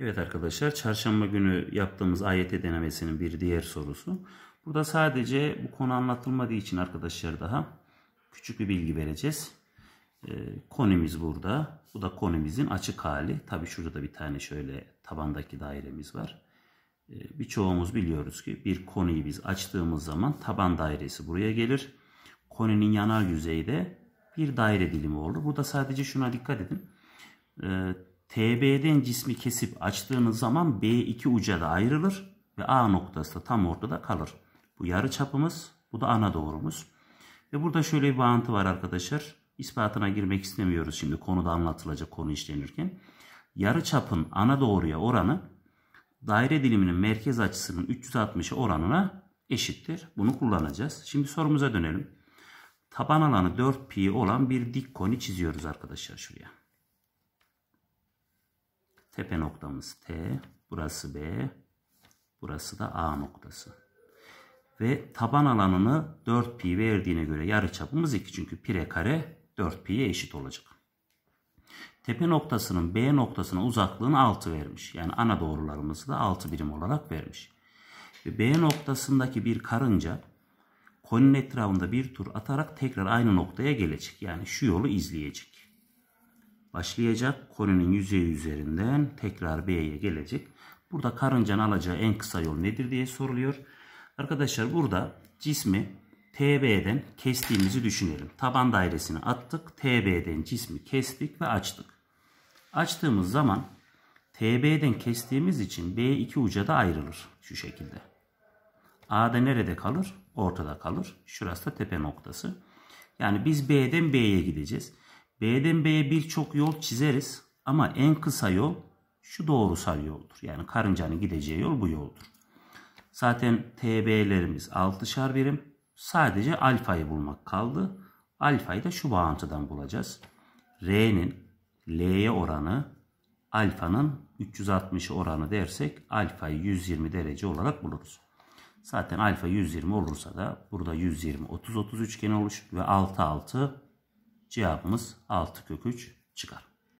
Evet arkadaşlar çarşamba günü yaptığımız AYT denemesinin bir diğer sorusu. Burada sadece bu konu anlatılmadığı için arkadaşlar daha küçük bir bilgi vereceğiz. Ee, konumuz burada. Bu da konumuzun açık hali. Tabi şurada bir tane şöyle tabandaki dairemiz var. Ee, birçoğumuz biliyoruz ki bir konuyu biz açtığımız zaman taban dairesi buraya gelir. Konunun yanar yüzeyde bir daire dilimi olur. Burada sadece şuna dikkat edin. Ee, TB'den cismi kesip açtığınız zaman B2 uca da ayrılır ve A noktası da tam ortada kalır. Bu yarı çapımız, bu da ana doğrumuz. Ve burada şöyle bir bağıntı var arkadaşlar. İspatına girmek istemiyoruz şimdi konuda anlatılacak konu işlenirken. Yarı çapın ana doğruya oranı daire diliminin merkez açısının 360'ı oranına eşittir. Bunu kullanacağız. Şimdi sorumuza dönelim. Taban alanı 4pi olan bir dik koni çiziyoruz arkadaşlar şuraya. Tepe noktamız T, burası B, burası da A noktası. Ve taban alanını 4 pi verdiğine göre yarıçapımız çapımız 2. Çünkü pire kare 4 pi'ye eşit olacak. Tepe noktasının B noktasına uzaklığını 6 vermiş. Yani ana doğrularımızı da 6 birim olarak vermiş. Ve B noktasındaki bir karınca koninin etrafında bir tur atarak tekrar aynı noktaya gelecek. Yani şu yolu izleyecek başlayacak. Konunun yüzeyi üzerinden tekrar B'ye gelecek. Burada karıncanın alacağı en kısa yol nedir diye soruluyor. Arkadaşlar burada cismi TB'den kestiğimizi düşünelim. Taban dairesini attık. TB'den cismi kestik ve açtık. Açtığımız zaman TB'den kestiğimiz için B iki uca da ayrılır şu şekilde. A'da nerede kalır? Ortada kalır. Şurası da tepe noktası. Yani biz B'den B'ye gideceğiz. B'den B'ye birçok yol çizeriz ama en kısa yol şu doğrusal yoldur. Yani karıncanın gideceği yol bu yoldur. Zaten TB'lerimiz 6'şar birim. Sadece alfayı bulmak kaldı. Alfayı da şu bağıntıdan bulacağız. R'nin L'ye oranı alfanın 360 oranı dersek alfayı 120 derece olarak buluruz. Zaten alfa 120 olursa da burada 120 30 30 üçgeni oluşur ve 6 6 cevabımız 6 kök 3 çıkar.